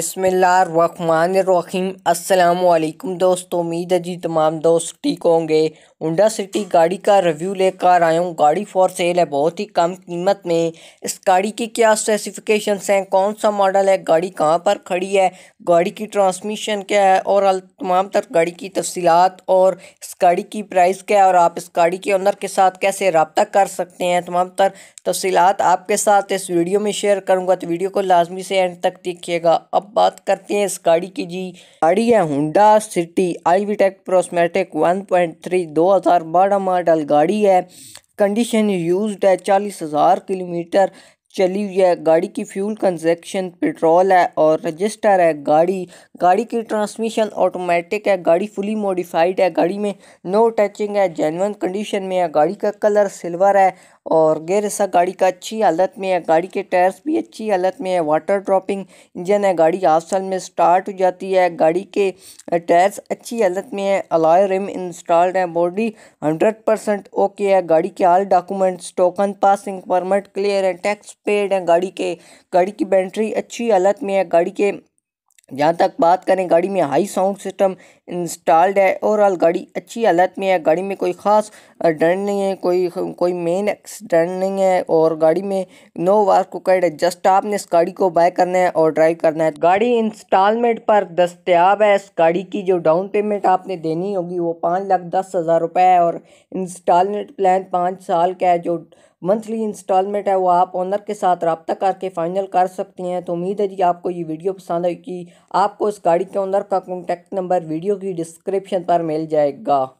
बसमीम अल्लाम दोस्तों उम्मीद है जी तमाम दोस्त ठीक होंगे उंडा सिटी गाड़ी का रिव्यू लेकर आया हूँ गाड़ी फॉर सेल है बहुत ही कम कीमत में इस गाड़ी की क्या स्पेसिफिकेशंस हैं कौन सा मॉडल है गाड़ी कहाँ पर खड़ी है गाड़ी की ट्रांसमिशन क्या है और तमाम तर गाड़ी की तफसीत और इस गाड़ी की प्राइस क्या है और आप इस गाड़ी के ऑनर के साथ कैसे रबता कर सकते हैं तमाम तर तफसीत आपके साथ इस वीडियो में शेयर करूँगा तो वीडियो को लाजमी से एंड तक देखिएगा अब बात करते हैं इस गाड़ी की जी गाड़ी है Honda City i V tech Prosmatec one point three दो हज़ार बारह मॉडल गाड़ी है कंडीशन यूज्ड है चालीस हज़ार किलोमीटर चली हुई है गाड़ी की फ्यूल कंजक्शन पेट्रोल है और रजिस्टर है गाड़ी गाड़ी की ट्रांसमिशन ऑटोमेटिक है गाड़ी फुली मॉडिफाइड है गाड़ी में नो टचिंग है जेनवन कंडीशन में है गाड़ी का कलर सिल्वर है और गैर ऐसा गाड़ी का अच्छी हालत में है गाड़ी के टायर्स भी अच्छी हालत में है वाटर ड्रॉपिंग इंजन है गाड़ी हाफ साल में स्टार्ट हो जाती है गाड़ी के टायर्स अच्छी हालत में है अलाय रिम इंस्टॉल्ड है बॉडी हंड्रेड परसेंट ओके है गाड़ी के हाल documents token passing permit clear है टैक्स पेड है गाड़ी के गाड़ी की बैटरी अच्छी हालत में है गाड़ी के जहाँ तक बात करें गाड़ी में हाई साउंड सिस्टम इंस्टॉल्ड है ओवरऑल गाड़ी अच्छी हालत में है गाड़ी में कोई ख़ास डंड नहीं है कोई कोई मेन एक्सीडेंट नहीं है और गाड़ी में नो वार कैड है जस्ट आपने इस गाड़ी को बाय करना है और ड्राइव करना है गाड़ी इंस्टॉलमेंट पर दस्तियाब है इस गाड़ी की जो डाउन पेमेंट आपने देनी होगी वो पाँच लाख दस हज़ार रुपये है और इंस्टॉलमेंट प्लान पाँच साल का है जो मंथली इंस्टॉलमेंट है वो आप ऑनर के साथ रबता करके फाइनल कर सकती हैं तो उम्मीद है जी आपको ये वीडियो पसंद आएगी आपको इस गाड़ी के ऑनर का कॉन्टैक्ट नंबर वीडियो की डिस्क्रिप्शन पर मिल जाएगा